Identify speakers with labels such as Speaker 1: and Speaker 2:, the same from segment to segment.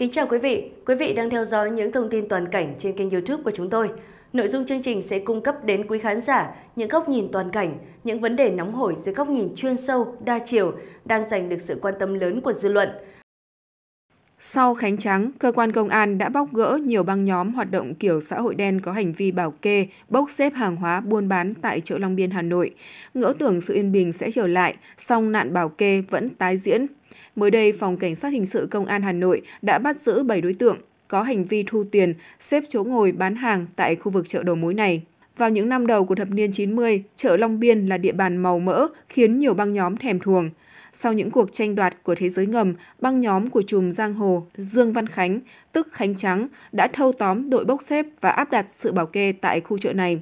Speaker 1: Kính chào quý vị, quý vị đang theo dõi những thông tin toàn cảnh trên kênh youtube của chúng tôi. Nội dung chương trình sẽ cung cấp đến quý khán giả những góc nhìn toàn cảnh, những vấn đề nóng hổi dưới góc nhìn chuyên sâu, đa chiều, đang giành được sự quan tâm lớn của dư luận. Sau Khánh Trắng, cơ quan công an đã bóc gỡ nhiều băng nhóm hoạt động kiểu xã hội đen có hành vi bảo kê, bốc xếp hàng hóa buôn bán tại chợ Long Biên, Hà Nội. Ngỡ tưởng sự yên bình sẽ trở lại, song nạn bảo kê vẫn tái diễn Mới đây, Phòng Cảnh sát Hình sự Công an Hà Nội đã bắt giữ 7 đối tượng có hành vi thu tiền, xếp chỗ ngồi bán hàng tại khu vực chợ đầu mối này. Vào những năm đầu của thập niên 90, chợ Long Biên là địa bàn màu mỡ khiến nhiều băng nhóm thèm thuồng. Sau những cuộc tranh đoạt của thế giới ngầm, băng nhóm của chùm giang hồ Dương Văn Khánh, tức Khánh Trắng, đã thâu tóm đội bốc xếp và áp đặt sự bảo kê tại khu chợ này.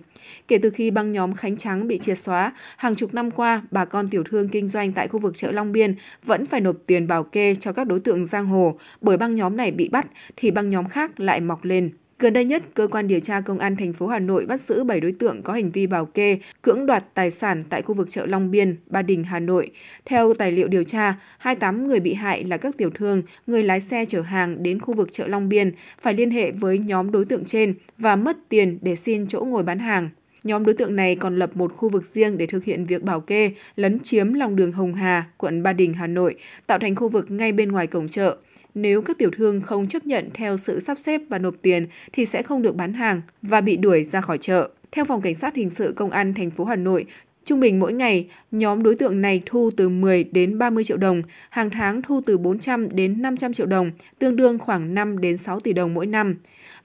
Speaker 1: Kể từ khi băng nhóm Khánh Trắng bị triệt xóa, hàng chục năm qua, bà con tiểu thương kinh doanh tại khu vực chợ Long Biên vẫn phải nộp tiền bảo kê cho các đối tượng giang hồ, bởi băng nhóm này bị bắt thì băng nhóm khác lại mọc lên. Gần đây nhất, cơ quan điều tra công an thành phố Hà Nội bắt giữ 7 đối tượng có hành vi bảo kê, cưỡng đoạt tài sản tại khu vực chợ Long Biên, Ba Đình, Hà Nội. Theo tài liệu điều tra, 28 người bị hại là các tiểu thương, người lái xe chở hàng đến khu vực chợ Long Biên phải liên hệ với nhóm đối tượng trên và mất tiền để xin chỗ ngồi bán hàng. Nhóm đối tượng này còn lập một khu vực riêng để thực hiện việc bảo kê, lấn chiếm lòng đường Hồng Hà, quận Ba Đình, Hà Nội, tạo thành khu vực ngay bên ngoài cổng chợ. Nếu các tiểu thương không chấp nhận theo sự sắp xếp và nộp tiền thì sẽ không được bán hàng và bị đuổi ra khỏi chợ. Theo phòng cảnh sát hình sự công an thành phố Hà Nội, Trung bình mỗi ngày, nhóm đối tượng này thu từ 10 đến 30 triệu đồng, hàng tháng thu từ 400 đến 500 triệu đồng, tương đương khoảng 5 đến 6 tỷ đồng mỗi năm.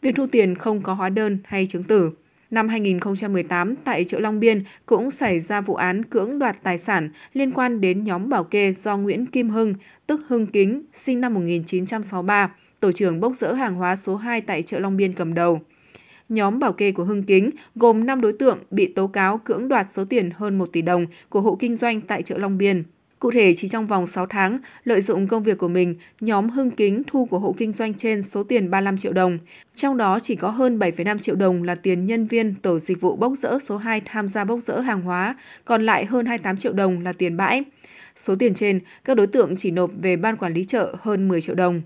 Speaker 1: Việc thu tiền không có hóa đơn hay chứng tử. Năm 2018, tại chợ Long Biên cũng xảy ra vụ án cưỡng đoạt tài sản liên quan đến nhóm bảo kê do Nguyễn Kim Hưng, tức Hưng Kính, sinh năm 1963, tổ trưởng bốc rỡ hàng hóa số 2 tại chợ Long Biên cầm đầu. Nhóm bảo kê của Hưng Kính gồm 5 đối tượng bị tố cáo cưỡng đoạt số tiền hơn 1 tỷ đồng của hộ kinh doanh tại chợ Long Biên. Cụ thể, chỉ trong vòng 6 tháng, lợi dụng công việc của mình, nhóm Hưng Kính thu của hộ kinh doanh trên số tiền 35 triệu đồng. Trong đó chỉ có hơn 7,5 triệu đồng là tiền nhân viên tổ dịch vụ bốc rỡ số 2 tham gia bốc rỡ hàng hóa, còn lại hơn 28 triệu đồng là tiền bãi. Số tiền trên, các đối tượng chỉ nộp về ban quản lý chợ hơn 10 triệu đồng.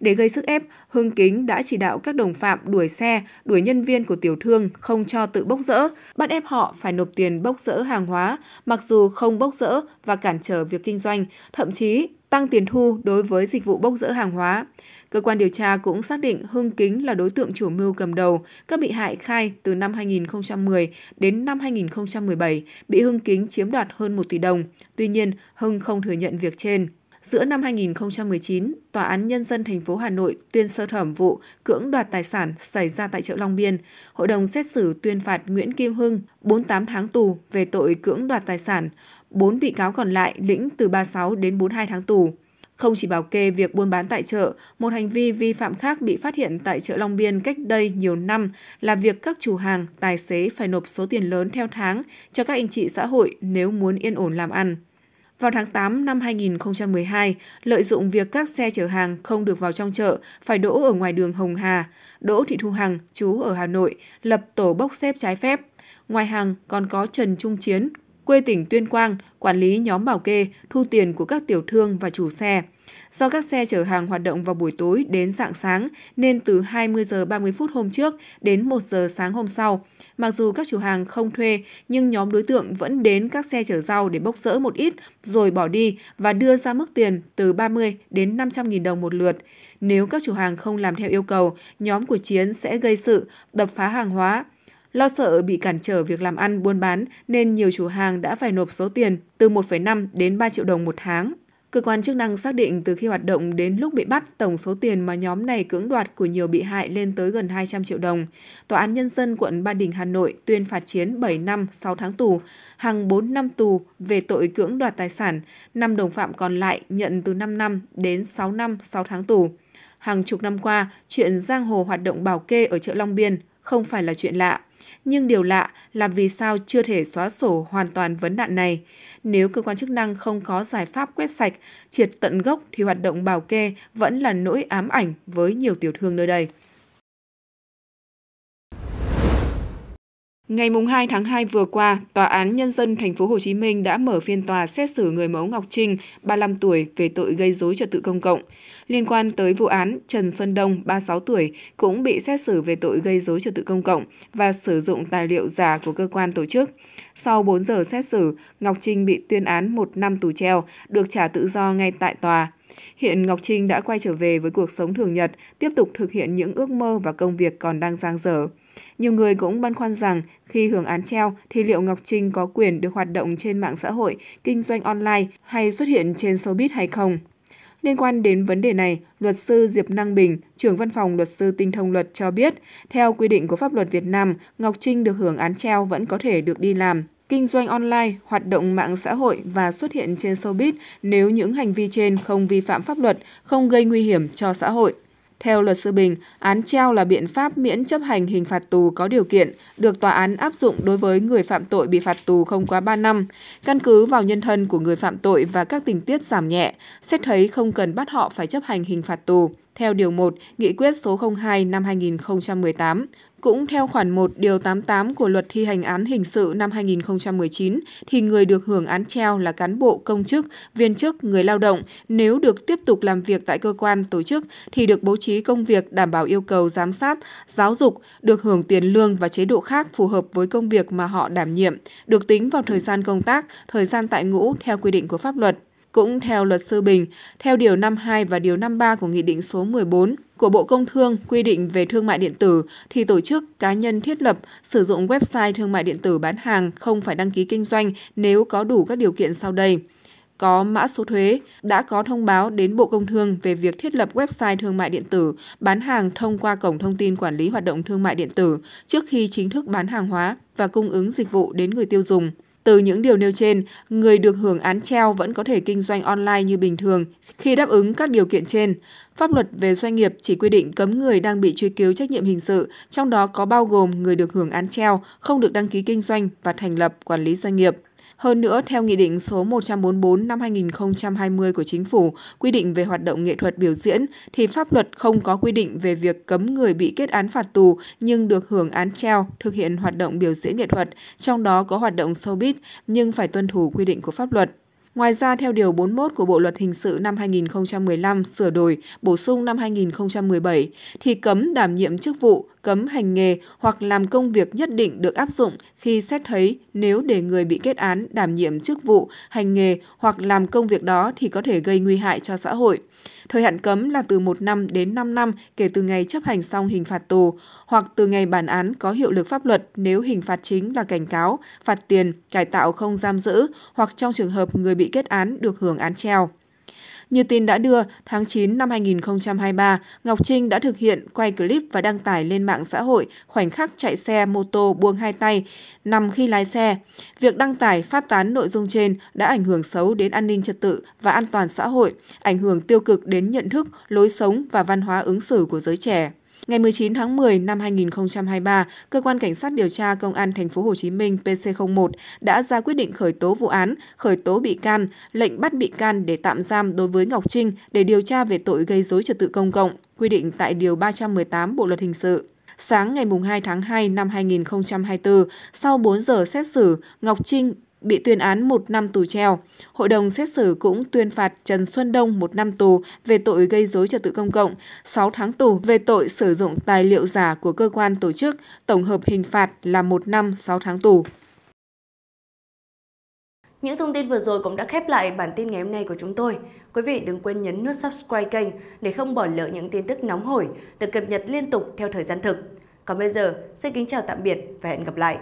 Speaker 1: Để gây sức ép, Hưng Kính đã chỉ đạo các đồng phạm đuổi xe, đuổi nhân viên của tiểu thương không cho tự bốc rỡ, bắt ép họ phải nộp tiền bốc rỡ hàng hóa, mặc dù không bốc rỡ và cản trở việc kinh doanh, thậm chí tăng tiền thu đối với dịch vụ bốc rỡ hàng hóa. Cơ quan điều tra cũng xác định Hưng Kính là đối tượng chủ mưu cầm đầu. Các bị hại khai từ năm 2010 đến năm 2017 bị Hưng Kính chiếm đoạt hơn 1 tỷ đồng. Tuy nhiên, Hưng không thừa nhận việc trên. Giữa năm 2019, Tòa án Nhân dân thành phố Hà Nội tuyên sơ thẩm vụ cưỡng đoạt tài sản xảy ra tại chợ Long Biên. Hội đồng xét xử tuyên phạt Nguyễn Kim Hưng 48 tháng tù về tội cưỡng đoạt tài sản. Bốn bị cáo còn lại lĩnh từ 36 đến 42 tháng tù. Không chỉ bảo kê việc buôn bán tại chợ, một hành vi vi phạm khác bị phát hiện tại chợ Long Biên cách đây nhiều năm là việc các chủ hàng, tài xế phải nộp số tiền lớn theo tháng cho các anh chị xã hội nếu muốn yên ổn làm ăn. Vào tháng 8 năm 2012, lợi dụng việc các xe chở hàng không được vào trong chợ, phải đỗ ở ngoài đường Hồng Hà, Đỗ Thị Thu Hằng, chú ở Hà Nội, lập tổ bốc xếp trái phép. Ngoài hàng còn có Trần Trung Chiến, quê tỉnh Tuyên Quang, quản lý nhóm bảo kê, thu tiền của các tiểu thương và chủ xe. Do các xe chở hàng hoạt động vào buổi tối đến dạng sáng nên từ 20 giờ 30 phút hôm trước đến 1 giờ sáng hôm sau. Mặc dù các chủ hàng không thuê nhưng nhóm đối tượng vẫn đến các xe chở rau để bốc rỡ một ít rồi bỏ đi và đưa ra mức tiền từ 30 đến 500 nghìn đồng một lượt. Nếu các chủ hàng không làm theo yêu cầu, nhóm của Chiến sẽ gây sự, đập phá hàng hóa. Lo sợ bị cản trở việc làm ăn buôn bán nên nhiều chủ hàng đã phải nộp số tiền từ 1,5 đến 3 triệu đồng một tháng. Cơ quan chức năng xác định từ khi hoạt động đến lúc bị bắt, tổng số tiền mà nhóm này cưỡng đoạt của nhiều bị hại lên tới gần 200 triệu đồng. Tòa án Nhân dân quận Ba Đình, Hà Nội tuyên phạt Chiến 7 năm 6 tháng tù, hàng 4 năm tù về tội cưỡng đoạt tài sản, 5 đồng phạm còn lại nhận từ 5 năm đến 6 năm 6 tháng tù. Hàng chục năm qua, chuyện giang hồ hoạt động bảo kê ở chợ Long Biên không phải là chuyện lạ. Nhưng điều lạ là vì sao chưa thể xóa sổ hoàn toàn vấn nạn này. Nếu cơ quan chức năng không có giải pháp quét sạch, triệt tận gốc thì hoạt động bảo kê vẫn là nỗi ám ảnh với nhiều tiểu thương nơi đây. Ngày 2 tháng 2 vừa qua, Tòa án Nhân dân Thành phố Hồ Chí Minh đã mở phiên tòa xét xử người mẫu Ngọc Trinh, 35 tuổi, về tội gây dối trật tự công cộng. Liên quan tới vụ án, Trần Xuân Đông, 36 tuổi, cũng bị xét xử về tội gây dối trật tự công cộng và sử dụng tài liệu giả của cơ quan tổ chức. Sau 4 giờ xét xử, Ngọc Trinh bị tuyên án 1 năm tù treo, được trả tự do ngay tại tòa. Hiện Ngọc Trinh đã quay trở về với cuộc sống thường nhật, tiếp tục thực hiện những ước mơ và công việc còn đang dang dở. Nhiều người cũng băn khoăn rằng khi hưởng án treo thì liệu Ngọc Trinh có quyền được hoạt động trên mạng xã hội, kinh doanh online hay xuất hiện trên showbiz hay không? Liên quan đến vấn đề này, luật sư Diệp Năng Bình, trưởng văn phòng luật sư tinh thông luật cho biết, theo quy định của pháp luật Việt Nam, Ngọc Trinh được hưởng án treo vẫn có thể được đi làm, kinh doanh online, hoạt động mạng xã hội và xuất hiện trên showbiz nếu những hành vi trên không vi phạm pháp luật, không gây nguy hiểm cho xã hội. Theo luật sư Bình, án treo là biện pháp miễn chấp hành hình phạt tù có điều kiện, được tòa án áp dụng đối với người phạm tội bị phạt tù không quá 3 năm. Căn cứ vào nhân thân của người phạm tội và các tình tiết giảm nhẹ, xét thấy không cần bắt họ phải chấp hành hình phạt tù theo Điều 1 Nghị quyết số 02 năm 2018 cũng theo khoản 1 điều 88 của luật thi hành án hình sự năm 2019 thì người được hưởng án treo là cán bộ, công chức, viên chức, người lao động nếu được tiếp tục làm việc tại cơ quan tổ chức thì được bố trí công việc đảm bảo yêu cầu giám sát, giáo dục, được hưởng tiền lương và chế độ khác phù hợp với công việc mà họ đảm nhiệm, được tính vào thời gian công tác, thời gian tại ngũ theo quy định của pháp luật. Cũng theo luật sư Bình, theo Điều 52 và Điều 53 của Nghị định số 14 của Bộ Công Thương quy định về thương mại điện tử, thì tổ chức cá nhân thiết lập sử dụng website thương mại điện tử bán hàng không phải đăng ký kinh doanh nếu có đủ các điều kiện sau đây có mã số thuế đã có thông báo đến Bộ Công Thương về việc thiết lập website thương mại điện tử bán hàng thông qua cổng thông tin quản lý hoạt động thương mại điện tử trước khi chính thức bán hàng hóa và cung ứng dịch vụ đến người tiêu dùng. Từ những điều nêu trên, người được hưởng án treo vẫn có thể kinh doanh online như bình thường khi đáp ứng các điều kiện trên. Pháp luật về doanh nghiệp chỉ quy định cấm người đang bị truy cứu trách nhiệm hình sự, trong đó có bao gồm người được hưởng án treo, không được đăng ký kinh doanh và thành lập quản lý doanh nghiệp. Hơn nữa, theo Nghị định số 144 năm 2020 của Chính phủ quy định về hoạt động nghệ thuật biểu diễn, thì pháp luật không có quy định về việc cấm người bị kết án phạt tù nhưng được hưởng án treo thực hiện hoạt động biểu diễn nghệ thuật, trong đó có hoạt động showbiz nhưng phải tuân thủ quy định của pháp luật. Ngoài ra, theo Điều 41 của Bộ Luật Hình sự năm 2015 sửa đổi, bổ sung năm 2017, thì cấm đảm nhiệm chức vụ, cấm hành nghề hoặc làm công việc nhất định được áp dụng khi xét thấy nếu để người bị kết án đảm nhiệm chức vụ, hành nghề hoặc làm công việc đó thì có thể gây nguy hại cho xã hội. Thời hạn cấm là từ 1 năm đến 5 năm kể từ ngày chấp hành xong hình phạt tù, hoặc từ ngày bản án có hiệu lực pháp luật nếu hình phạt chính là cảnh cáo, phạt tiền, cải tạo không giam giữ, hoặc trong trường hợp người bị kết án được hưởng án treo. Như tin đã đưa, tháng 9 năm 2023, Ngọc Trinh đã thực hiện quay clip và đăng tải lên mạng xã hội khoảnh khắc chạy xe mô tô buông hai tay, nằm khi lái xe. Việc đăng tải phát tán nội dung trên đã ảnh hưởng xấu đến an ninh trật tự và an toàn xã hội, ảnh hưởng tiêu cực đến nhận thức, lối sống và văn hóa ứng xử của giới trẻ. Ngày 19 tháng 10 năm 2023, cơ quan cảnh sát điều tra công an thành phố Hồ Chí Minh PC01 đã ra quyết định khởi tố vụ án, khởi tố bị can, lệnh bắt bị can để tạm giam đối với Ngọc Trinh để điều tra về tội gây rối trật tự công cộng, quy định tại điều 318 Bộ luật hình sự. Sáng ngày 2 tháng 2 năm 2024, sau 4 giờ xét xử, Ngọc Trinh bị tuyên án một năm tù treo. Hội đồng xét xử cũng tuyên phạt Trần Xuân Đông một năm tù về tội gây dối trật tự công cộng, 6 tháng tù về tội sử dụng tài liệu giả của cơ quan tổ chức, tổng hợp hình phạt là một năm 6 tháng tù. Những thông tin vừa rồi cũng đã khép lại bản tin ngày hôm nay của chúng tôi. Quý vị đừng quên nhấn nút subscribe kênh để không bỏ lỡ những tin tức nóng hổi được cập nhật liên tục theo thời gian thực. Còn bây giờ, xin kính chào tạm biệt và hẹn gặp lại.